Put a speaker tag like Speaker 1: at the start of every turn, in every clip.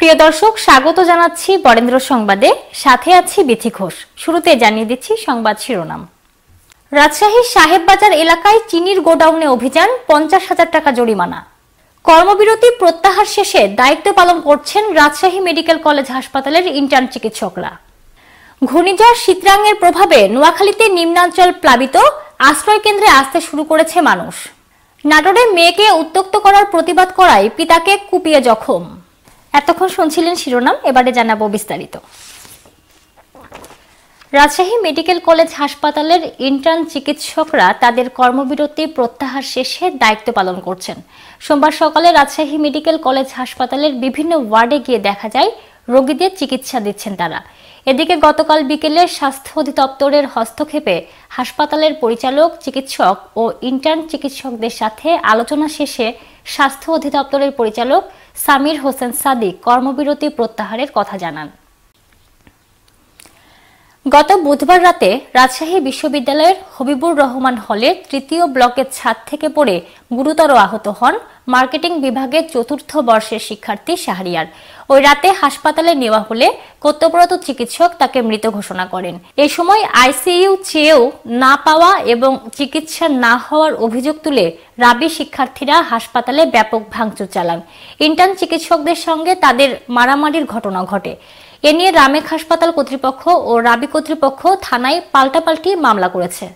Speaker 1: প্রিয় দর্শক স্বাগত জানাচ্ছি বরেন্দ্র সংবাদে সাথে আছি বিথি ঘোষ শুরুতে জানিয়ে দিচ্ছি সংবাদ শিরোনাম রাজশাহীর সাহেববাজার এলাকায় চিনির গোডাউনে অভিযান পঞ্চাশ হাজার টাকা জরিমানা কর্মবিরতি প্রত্যাহার শেষে দায়িত্ব পালন করছেন রাজশাহী মেডিকেল কলেজ হাসপাতালের ইন্টার্ন চিকিৎসকরা ঘূর্ণিঝড় শীতরাঙের প্রভাবে নোয়াখালীতে নিম্নাঞ্চল প্লাবিত আশ্রয় কেন্দ্রে আসতে শুরু করেছে মানুষ নাটোরে মেয়েকে উত্তক্ত করার প্রতিবাদ করায় পিতাকে কুপিয়ে জখম এতক্ষণ শুনছিলেন শিরোনাম এবারে জানাবো বিস্তারিত রাজশাহী মেডিকেল কলেজ হাসপাতালের ইন্টার্ন চিকিৎসকরা তাদের কর্মবিরতি প্রত্যাহার শেষে দায়িত্ব পালন করছেন সোমবার সকালে রাজশাহী মেডিকেল কলেজ হাসপাতালের বিভিন্ন ওয়ার্ডে গিয়ে দেখা যায় রোগীদের চিকিৎসা দিচ্ছেন তারা এদিকে গতকাল বিকেলে স্বাস্থ্য অধিদপ্তরের হস্তক্ষেপে হাসপাতালের পরিচালক চিকিৎসক ও ইন্টার্ন চিকিৎসকদের সাথে আলোচনা শেষে স্বাস্থ্য অধিদপ্তরের পরিচালক সামির হোসেন সাদিক কর্মবিরতি প্রত্যাহারের কথা জানান গত বুধবার রাতে রাজশাহী বিশ্ববিদ্যালয়ের হবিবুর রহমান হলের তৃতীয় ব্লকের ছাদ থেকে পড়ে গুরুতর আহত হন মার্কেটিং বিভাগের চতুর্থ বর্ষের শিক্ষার্থী শাহরিয়ার ওই রাতে হাসপাতালে নেওয়া হলে কর্তব্যরত চিকিৎসক তাকে মৃত ঘোষণা করেন এ সময় আইসিইউ চেয়েও না পাওয়া এবং চিকিৎসা না হওয়ার অভিযোগ তুলে রাবি শিক্ষার্থীরা হাসপাতালে ব্যাপক ভাঙচুর চালান ইন্টার্ন চিকিৎসকদের সঙ্গে তাদের মারামারির ঘটনা ঘটে এ নিয়ে রামেক হাসপাতাল কর্তৃপক্ষ ও রাবি কর্তৃপক্ষ থানায় পাল্টাপাল্টি মামলা করেছে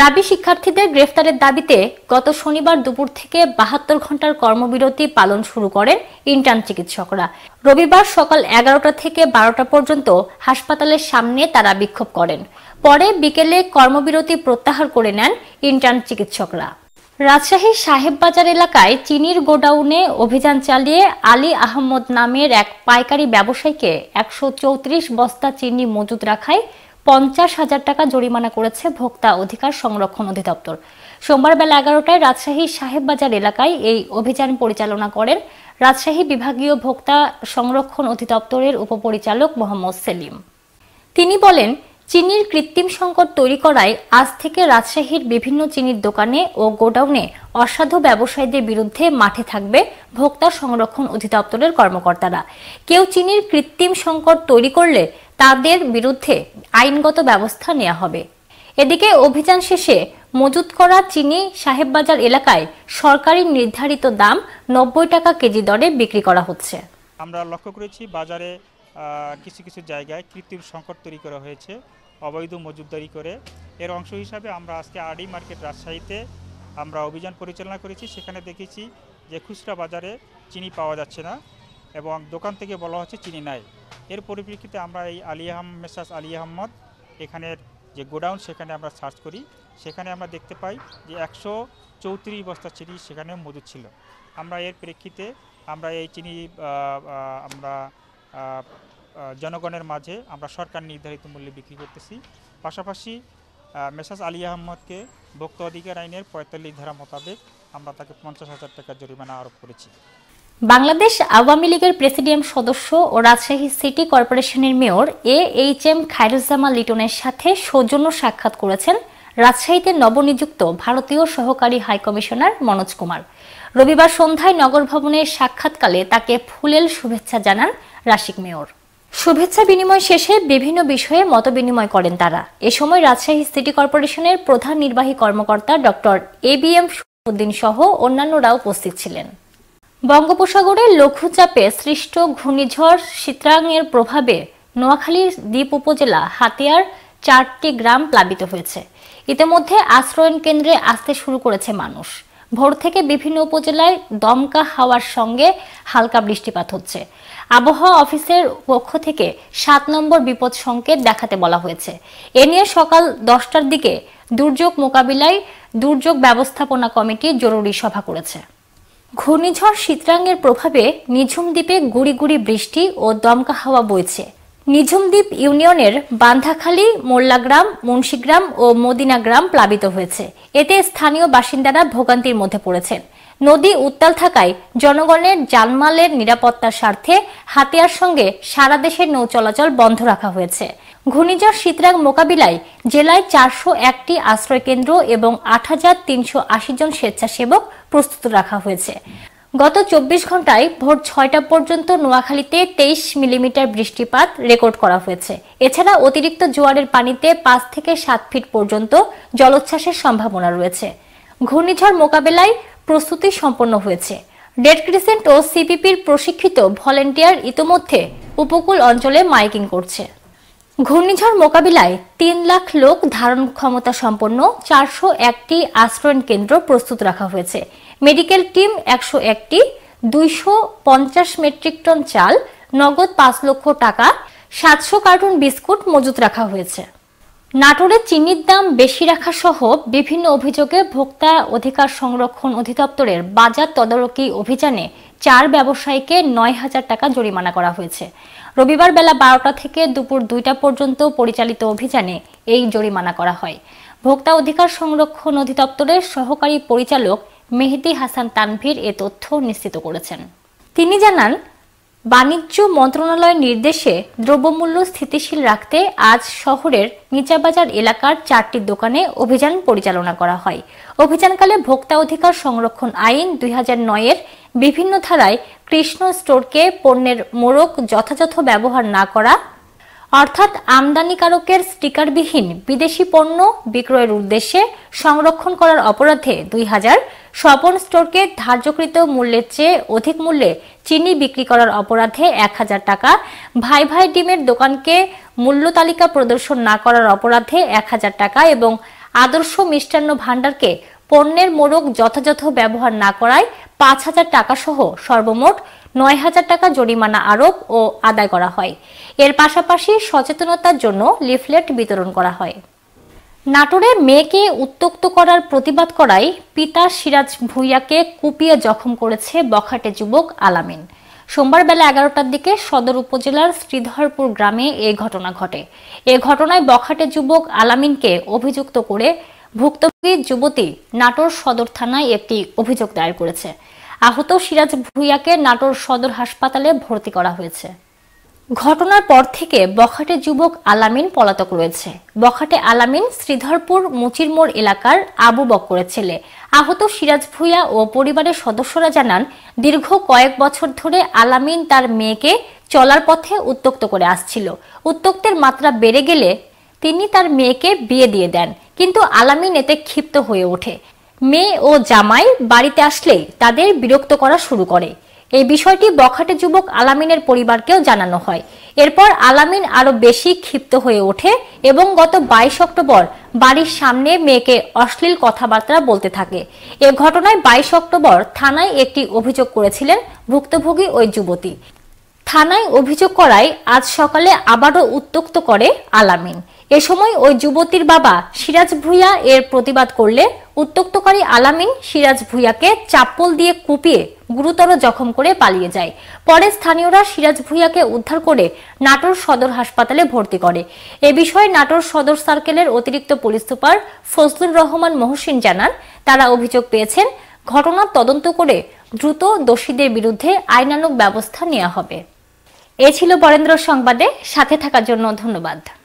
Speaker 1: রাবি শিক্ষার্থীদের গ্রেফতারের দাবিতে গত শনিবার দুপুর থেকে বাহাত্তর ঘন্টার কর্মবিরতি পালন শুরু করেন ইন্টার্ন চিকিৎসকরা রবিবার সকাল এগারোটা থেকে বারোটা পর্যন্ত হাসপাতালের সামনে তারা বিক্ষোভ করেন পরে বিকেলে কর্মবিরতি প্রত্যাহার করে নেন ইন্টার্ন চিকিৎসকরা রাজশাহীর সাহেববাজার এলাকায় চিনির গোডাউনে অভিযান চালিয়ে আলী আহমদ নামের এক পাইকারি ব্যবসায়ীকে একশো বস্তা চিনি মজুত রাখায় পঞ্চাশ হাজার টাকা জরিমানা করেছে ভোক্তা অধিকার সংরক্ষণ অধিদপ্তর সোমবার বেলা এগারোটায় রাজশাহীর সাহেববাজার এলাকায় এই অভিযান পরিচালনা করেন রাজশাহী বিভাগীয় ভোক্তা সংরক্ষণ অধিদপ্তরের উপপরিচালক মোহাম্মদ সেলিম তিনি বলেন চিনির কৃত্রিম সংকট তৈরি করায় আজ থেকে রাজশাহীর বিভিন্ন চিনির দোকানে ও গোডাউনে অসাধু ব্যবসায়ীদের বিরুদ্ধে মাঠে থাকবে ভোক্তা সংরক্ষণ অধিদপ্তরের কর্মকর্তারা কেউ চিনির কৃত্রিম সংকট তৈরি করলে তাদের বিরুদ্ধে আইনগত ব্যবস্থা নেওয়া হবে এদিকে অভিযান শেষে মজুত করা চিনি সাহেববাজার এলাকায় সরকারি নির্ধারিত দাম নব্বই টাকা কেজি দরে বিক্রি করা হচ্ছে আমরা লক্ষ্য করেছি বাজারে কিছু কিছু জায়গায় কৃত্রিম সংকট তৈরি করা হয়েছে অবৈধ মজুদারি করে এর অংশ হিসাবে আমরা আজকে আরডি মার্কেট রাজশাহীতে আমরা অভিযান পরিচালনা করেছি সেখানে দেখেছি যে খুচরা বাজারে চিনি পাওয়া যাচ্ছে না এবং দোকান থেকে বলা হচ্ছে চিনি নাই এর পরিপ্রেক্ষিতে আমরা এই আলী মেসাস আলী আহম্মদ এখানের যে গোডাউন সেখানে আমরা সার্চ করি সেখানে আমরা দেখতে পাই যে একশো চৌত্রিশ বস্তা চিনি সেখানে মজুদ ছিল আমরা এর প্রেক্ষিতে আমরা এই চিনি আমরা জনগণের মাঝে আমরা সরকার নির্ধারিত মূল্যে বিক্রি করতেছি পাশাপাশি মেসাজ আলী আহমদকে ভোক্তা অধিকার আইনের পঁয়তাল্লিশ ধারা মোতাবেক আমরা তাকে পঞ্চাশ হাজার টাকা জরিমানা আরোপ করেছি বাংলাদেশ আওয়ামী লীগের প্রেসিডিয়াম সদস্য ও রাজশাহী সিটি কর্পোরেশনের mayor A H M Khairuzzaman লিটনের সাথে সৌজন্য সাক্ষাৎ করেছেন রাজশাহীতে নবনিযুক্ত ভারতীয় সহকারী হাইকমিশনার মনোজ কুমার রবিবার সন্ধ্যায় নগর ভবনের সাক্ষাৎকালে তাকে ফুলেল শুভেচ্ছা জানান রাশিক মেয়র শুভেচ্ছা বিনিময় শেষে বিভিন্ন বিষয়ে মত বিনিময় করেন তারা এ সময় রাজশাহী সিটি কর্পোরেশনের প্রধান নির্বাহী কর্মকর্তা doctor A B M Shahid সহ অন্যান্যরা উপস্থিত ছিলেন বঙ্গোপসাগরে লঘুচাপে সৃষ্ট ঘূর্ণিঝড় সিত্রাংয়ের প্রভাবে নোয়াখালীর দ্বীপ উপজেলা হাতিয়ার চারটি গ্রাম প্লাবিত হয়েছে ইতিমধ্যে আশ্রয়ণ কেন্দ্রে আসতে শুরু করেছে মানুষ ভোর থেকে বিভিন্ন উপজেলায় দমকা হাওয়ার সঙ্গে হালকা বৃষ্টিপাত হচ্ছে আবহাওয়া অফিসের পক্ষ থেকে সাত নম্বর বিপদ সংকেত দেখাতে বলা হয়েছে এ নিয়ে সকাল দশটার দিকে দুর্যোগ মোকাবিলায় দুর্যোগ ব্যবস্থাপনা কমিটি জরুরি সভা করেছে ঘূর্ণিঝড় শীতরাঙ্গের প্রভাবে নিঝুম দ্বীপে গুড়ি গুড়ি বৃষ্টি ও দমকা হাওয়া বইছে নিঝুমদ্বীপ ইউনিয়নের বান্ধাখালী মোল্লাগ্রাম মুন্সিগ্রাম ও মদিনাগ্রাম প্লাবিত হয়েছে এতে স্থানীয় বাসিন্দারা ভোগান্তির মধ্যে পড়েছেন নদী উত্তাল থাকায় জনগণের জানমালের নিরাপত্তার স্বার্থে হাতিয়ার সঙ্গে সারা দেশের নৌ চলাচল বন্ধ রাখা হয়েছে ঘূর্ণিঝড় শীতরাগ মোকাবিলায় জেলায় চারশো একটি আশ্রয়কেন্দ্র এবং আট হাজার তিনশো আশি জন স্বেচ্ছাসেবক প্রস্তুত রাখা হয়েছে গত চব্বিশ ঘন্টায় ভোর ছয়টা পর্যন্ত নোয়াখালীতে তেইশ মিলিমিটার বৃষ্টিপাত রেকর্ড করা হয়েছে এছাড়া অতিরিক্ত জোয়ারের পানিতে পাঁচ থেকে সাত ফিট পর্যন্ত জলোচ্ছ্বাসের সম্ভাবনা রয়েছে ঘূর্ণিঝড় মোকাবেলায় প্রস্তুতি সম্পন্ন হয়েছে ডেড ক্রিসেন্ট ও সিপিপির প্রশিক্ষিত ভলেন্টিয়ার ইতোমধ্যে উপকূল অঞ্চলে মাইকিং করছে ঘূর্ণিঝড় মোকাবিলায় তিন লাখ লোক ধারণ ক্ষমতা সম্পন্ন চারশো একটি আশ্রয়ণ কেন্দ্র প্রস্তুত রাখা হয়েছে মেডিকেল টিম একশো একটি দুইশো পঞ্চাশ মেট্রিক টন চাল নগদ পাঁচ লক্ষ টাকা সাতশো কার্টুন বিস্কুট মজুত রাখা হয়েছে নাটোরে চিনির দাম বেশি রাখা সহ বিভিন্ন অভিযোগে ভোক্তা অধিকার সংরক্ষণ অধিদপ্তরের বাজার তদারকি অভিযানে চার ব্যবসায়ীকে নয় হাজার টাকা জরিমানা করা হয়েছে রবিবার বেলা বারোটা থেকে দুপুর দুইটা পর্যন্ত পরিচালিত অভিযানে এই জরিমানা করা হয় ভোক্তা অধিকার সংরক্ষণ অধিদপ্তরের সহকারী পরিচালক মেহেদি হাসান তানভীর এ তথ্য নিশ্চিত করেছেন তিনি জানান বাণিজ্য মন্ত্রণালয়ের নির্দেশে দ্রব্যমূল্য স্থিতিশীল রাখতে আজ শহরের নিচাবাজার এলাকার চারটি দোকানে অভিযান পরিচালনা করা হয় অভিযানকালে ভোক্তা অধিকার সংরক্ষণ আইন দুই এর বিভিন্ন ধারায় কৃষ্ণ স্টোরকে পণ্যের মোড়ক যথাযথ ব্যবহার না করা অর্থাৎ আমদানিকারকের স্টিকারবিহীন বিদেশি পণ্য বিক্রয়ের উদ্দেশ্যে সংরক্ষণ করার অপরাধে দুই হাজার স্বপন স্টোরকে ধার্যকৃত মূল্যের চেয়ে অধিক মূল্যে চিনি বিক্রি করার অপরাধে এক হাজার টাকা ভাই ভাই ডিমের দোকানকে মূল্য তালিকা প্রদর্শন না করার অপরাধে এক হাজার টাকা এবং আদর্শ মিষ্টান্ন ভাণ্ডারকে পণ্যের মোড়ক যথাযথ ব্যবহার না করায় পাঁচ হাজার টাকা সহ সর্বমোট নয় হাজার টাকা জরিমানা আরোপ ও আদায় করা হয় এর পাশাপাশি সচেতনতার জন্য লিফলেট বিতরণ করা হয় নাটোরে মেয়েকে উত্তক্ত করার প্রতিবাদ করায় পিতা সিরাজ ভুইয়াকে কুপিয়ে জখম করেছে বখাটে যুবক আলামিন সোমবার বেলা এগারোটার দিকে সদর উপজেলার শ্রীধরপুর গ্রামে এ ঘটনা ঘটে এ ঘটনায় বখাটে যুবক আলামিনকে অভিযুক্ত করে ভুক্তভোগী যুবতী নাটোর সদর থানায় একটি অভিযোগ দায়ের করেছে আহত সিরাজ ভুইয়াকে নাটোর সদর হাসপাতালে ভর্তি করা হয়েছে ঘটনার পর থেকে বখাটে যুবক আলামিন পলাতক রয়েছে বখাটে আলামিন শ্রীধরপুর মুচিরমোড় এলাকার আবু বকরের ছেলে আহত সিরাজ ভুইয়া ও পরিবারের সদস্যরা জানান দীর্ঘ কয়েক বছর ধরে আলামিন তার মেয়েকে চলার পথে উত্তক্ত করে আসছিল উত্তক্তের মাত্রা বেড়ে গেলে তিনি তার মেয়েকে বিয়ে দিয়ে দেন কিন্তু আলামিন এতে ক্ষিপ্ত হয়ে ওঠে মেয়ে ও জামাই বাড়িতে আসলেই তাদের বিরক্ত করা শুরু করে এই বিষয়টি বখাটে যুবক আলামিনের পরিবারকেও জানানো হয় এরপর আলামিন আরো বেশি ক্ষিপ্ত হয়ে ওঠে এবং গত বাইশ অক্টোবর বাড়ির সামনে মেয়েকে অশ্লীল কথাবার্তা বলতে থাকে এ ঘটনায় বাইশ অক্টোবর থানায় একটি অভিযোগ করেছিলেন ভুক্তভোগী ওই যুবতী থানায় অভিযোগ করায় আজ সকালে আবারও উত্তক্ত করে আলামিন এ সময় ওই যুবতীর বাবা সিরাজ ভুঁইয়া এর প্রতিবাদ করলে উত্তক্তকারী আলামিন সিরাজ ভুইয়াকে চাপ্পল দিয়ে কুপিয়ে গুরুতর জখম করে পালিয়ে যায় পরে স্থানীয়রা সিরাজ ভুইয়াকে উদ্ধার করে নাটোর সদর হাসপাতালে ভর্তি করে এ বিষয়ে নাটোর সদর সার্কেলের অতিরিক্ত পুলিশ সুপার ফজলুর রহমান মহসিন জানান তারা অভিযোগ পেয়েছেন ঘটনার তদন্ত করে দ্রুত দোষীদের বিরুদ্ধে আইনানুগ ব্যবস্থা নেওয়া হবে এ ছিল বরেন্দ্র সংবাদে সাথে থাকার জন্য ধন্যবাদ